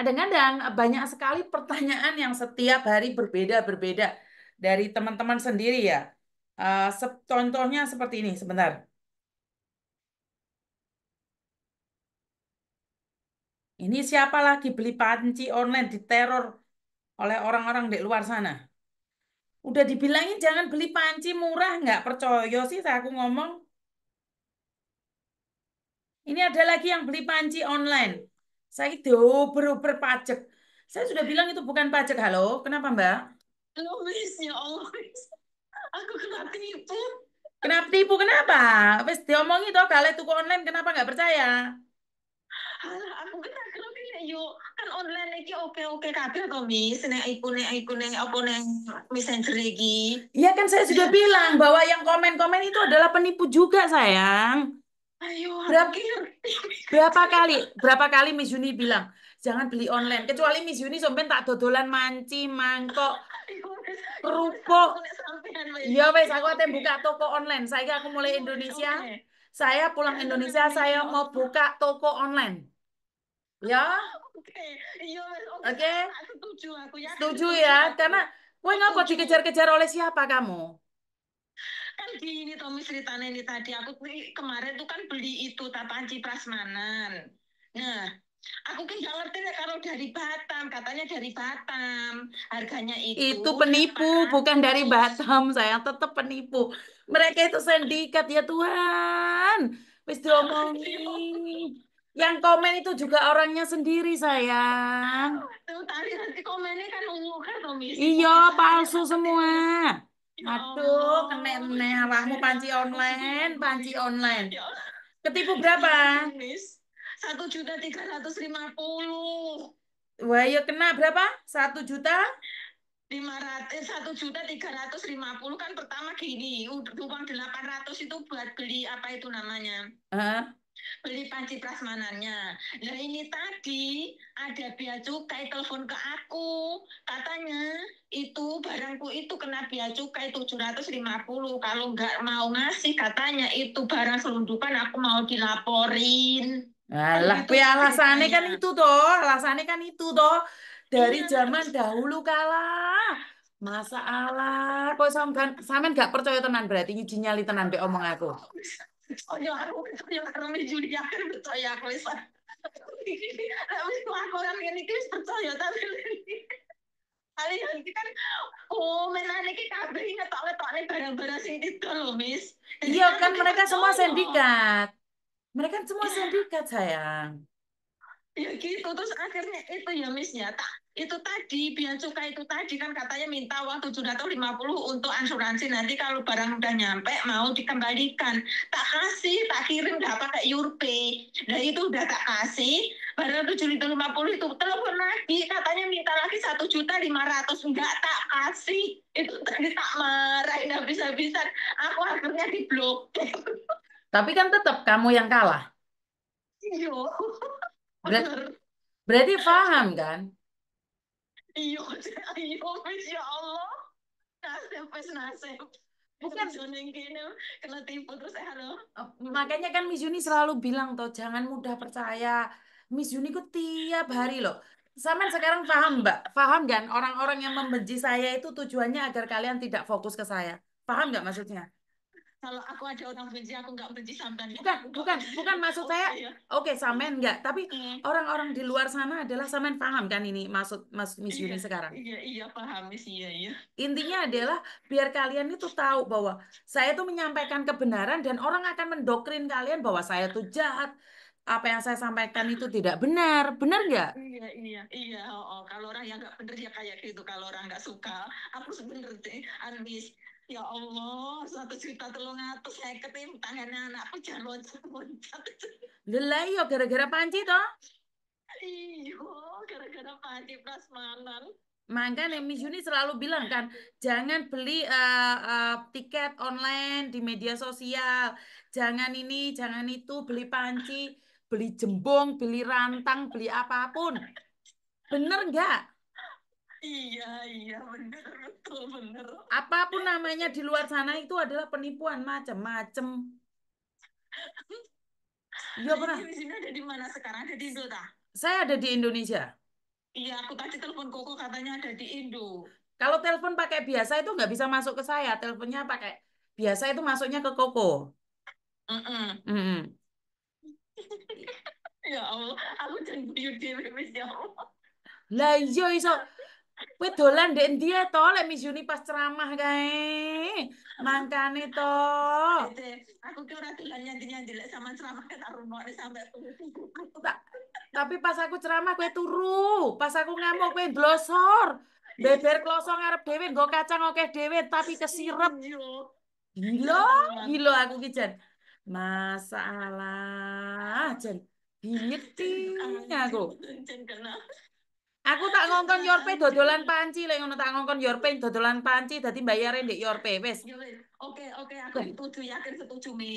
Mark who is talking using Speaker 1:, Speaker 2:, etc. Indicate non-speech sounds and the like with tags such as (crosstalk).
Speaker 1: kadang-kadang banyak sekali pertanyaan yang setiap hari berbeda-berbeda dari teman-teman sendiri ya. Uh, contohnya seperti ini, sebentar. Ini siapa lagi beli panci online diteror oleh orang-orang di luar sana? Udah dibilangin jangan beli panci murah, nggak percaya sih saya aku ngomong. Ini ada lagi yang beli panci online. Saya dioper-oper pajak. Saya sudah bilang itu bukan pajak. Halo, kenapa Mbak? Halo Miss, ya Allah. Aku kena tipu. Kenapa tipu? Kenapa? Wis diomongi toh kalau tuku online kenapa nggak percaya? Alah, aku kan kena kerugi nek yuk. kan online lagi oke-oke kabel kok Miss aku iku aku iku aku apa nek Messenger iki. Iya kan saya sudah ya. bilang bahwa yang komen-komen itu adalah penipu juga sayang. Ayo, berapa, berapa kali berapa kali Miss Yuni bilang jangan beli online kecuali Miss Yuni sampean tak dodolan manci mangkok kerupuk iya wes aku akan buka toko online saya aku mulai iya, Indonesia saya pulang iya, Indonesia saya iya. mau buka toko online ya oke oke setuju ya karena kue nggak kok dikejar-kejar oleh siapa kamu kan di ini Tommy ceritanya ini tadi aku kemarin tuh kan beli itu tapanci prasmanan. Nah, aku kan gak ngerti ya kalau dari Batam, katanya dari Batam, harganya itu. Itu penipu, bukan dari Batam, saya tetap penipu. Mereka itu sendikat ya Tuhan. Wis diomongin. Yang komen itu juga orangnya sendiri sayang. Tuh, tadi nanti komennya kan ungu kan Tommy. Iya, palsu semua. Aduh, kena ya nih awakmu panci online, panci online. Ya Ketipu berapa? Satu juta tiga ratus lima puluh. Wah, ya kena berapa? Satu juta? lima ratus eh, satu juta tiga ratus lima puluh kan pertama gini uang delapan ratus itu buat beli apa itu namanya uh beli panci prasmanannya. Nah ini tadi ada biaya cukai telepon ke aku, katanya itu barangku itu kena biaya cukai 750. Kalau nggak mau ngasih katanya itu barang selundupan aku mau dilaporin. Alah, tapi gitu alasannya kan itu toh, alasannya kan itu toh. Dari iya, zaman dahulu kalah, masalah. kok sampean sampean gak percaya tenan berarti nyali tenan be omong aku. Soñar, soñar kami Julia kan percaya aku bisa. Tapi kelakuan ini kan percaya tapi kali nanti kan oh menane ki kabeh ngetok-ngetokne barang-barang sing didol lho Miss. Iya kan, kan mereka semua sindikat. Mereka semua sindikat sayang ya gitu terus akhirnya itu ya misnya tak itu tadi biaya cukai itu tadi kan katanya minta uang tujuh ratus lima puluh untuk asuransi nanti kalau barang udah nyampe mau dikembalikan tak kasih tak kirim nggak pakai Yurpe dan nah, itu udah tak kasih barang tujuh ratus lima puluh itu telepon lagi katanya minta lagi satu juta lima ratus nggak tak kasih itu tadi tak marahin bisa bisa aku akhirnya diblok tapi kan tetap kamu yang kalah iya Berarti, berarti paham kan? Iya, iya, masya Allah. Nasib, nasib. Bukan Makanya kan Miss Yuni selalu bilang toh jangan mudah percaya. Miss Yuni ku tiap hari loh. Sama sekarang paham mbak, paham kan orang-orang yang membenci saya itu tujuannya agar kalian tidak fokus ke saya. Paham nggak maksudnya? kalau aku ada orang benci aku nggak benci sampean bukan bukan bukan maksud oh, saya iya. oke okay, ya. okay, sampean nggak tapi orang-orang hmm. di luar sana adalah sampean paham kan ini maksud maksud Miss iya, Yuni iya, sekarang iya iya paham Miss iya iya intinya adalah biar kalian itu tahu bahwa saya tuh menyampaikan kebenaran dan orang akan mendokrin kalian bahwa saya tuh jahat apa yang saya sampaikan itu tidak benar benar nggak iya iya iya oh, oh. kalau orang yang nggak benar ya kayak gitu kalau orang nggak suka aku sebenarnya anies Ya Allah, satu juta telung atus saya ketim tangan anakku jangan loncat-loncat. Lelah yo iya, gara-gara panci toh? Iyo, gara-gara panci prasmanan. nih Miss Yuni selalu bilang kan, jangan beli uh, uh, tiket online di media sosial. Jangan ini, jangan itu, beli panci, beli jembong, beli rantang, beli apapun. Bener nggak? Iya, iya, benar, betul, benar. Apapun namanya di luar sana itu adalah penipuan macam-macam. (laughs) Iya pernah. Di sini ada di mana sekarang? Ada di Indo Saya ada di Indonesia. Iya, aku tadi telepon Koko katanya ada di Indo. Kalau telepon pakai biasa itu nggak bisa masuk ke saya. Teleponnya pakai biasa itu masuknya ke Koko. Mm -mm. Mm -mm. (laughs) ya Allah, aku cemburu dia ya Allah. Lah iya iso Kowe dolan ndek endi to lek Miss Yuni pas ceramah kae. Mangkane to. Aku ki ora dolan nyandi-nyandi lek sama ceramah tak rungokne sampe Tapi pas aku ceramah kowe turu, pas aku ngamuk kowe glosor. Beber kloso ngarep dhewe nggo kacang oke dhewe tapi kesirep. gilo, gilo iya, aku kijen, Masalah jan. Bingit aku. Jan kena Aku tak ngongkon Yorpe dodolan panci lek ngono tak ngongkon Yorpe dodolan panci dadi mbayare ndek Yorpe wis. Oke oke aku setuju yakin setuju Mi.